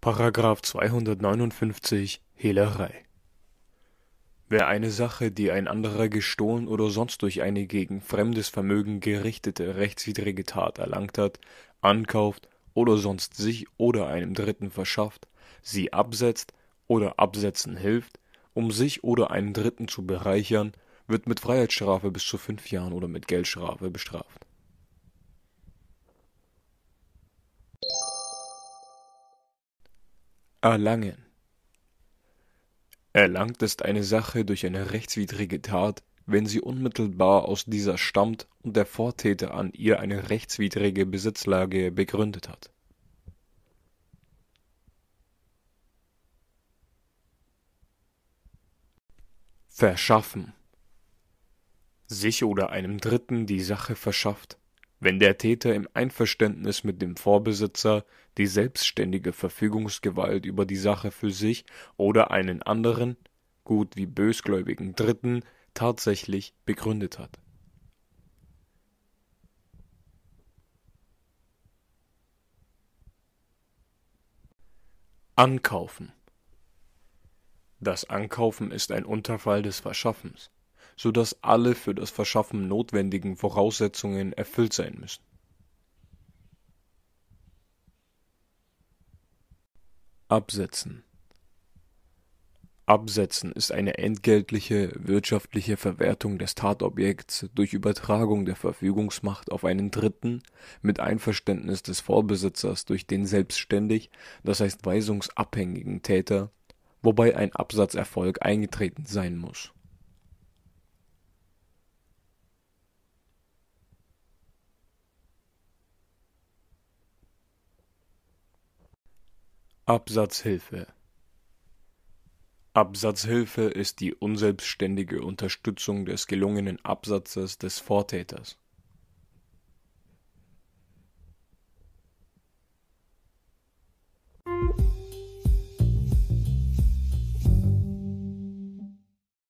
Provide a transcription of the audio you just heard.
Paragraph 259 Hehlerei. Wer eine Sache, die ein anderer gestohlen oder sonst durch eine gegen fremdes Vermögen gerichtete rechtswidrige Tat erlangt hat, ankauft oder sonst sich oder einem Dritten verschafft, sie absetzt oder absetzen hilft, um sich oder einen Dritten zu bereichern, wird mit Freiheitsstrafe bis zu fünf Jahren oder mit Geldstrafe bestraft Erlangen. Erlangt ist eine Sache durch eine rechtswidrige Tat, wenn sie unmittelbar aus dieser stammt und der Vortäter an ihr eine rechtswidrige Besitzlage begründet hat. Verschaffen. Sich oder einem Dritten die Sache verschafft, wenn der Täter im Einverständnis mit dem Vorbesitzer die selbständige Verfügungsgewalt über die Sache für sich oder einen anderen, gut wie bösgläubigen Dritten tatsächlich begründet hat Ankaufen Das Ankaufen ist ein Unterfall des Verschaffens sodass alle für das Verschaffen notwendigen Voraussetzungen erfüllt sein müssen. Absetzen Absetzen ist eine entgeltliche wirtschaftliche Verwertung des Tatobjekts durch Übertragung der Verfügungsmacht auf einen Dritten mit Einverständnis des Vorbesitzers durch den selbstständig, das heißt weisungsabhängigen Täter, wobei ein Absatzerfolg eingetreten sein muss Absatzhilfe Absatzhilfe ist die unselbstständige Unterstützung des gelungenen Absatzes des Vortäters.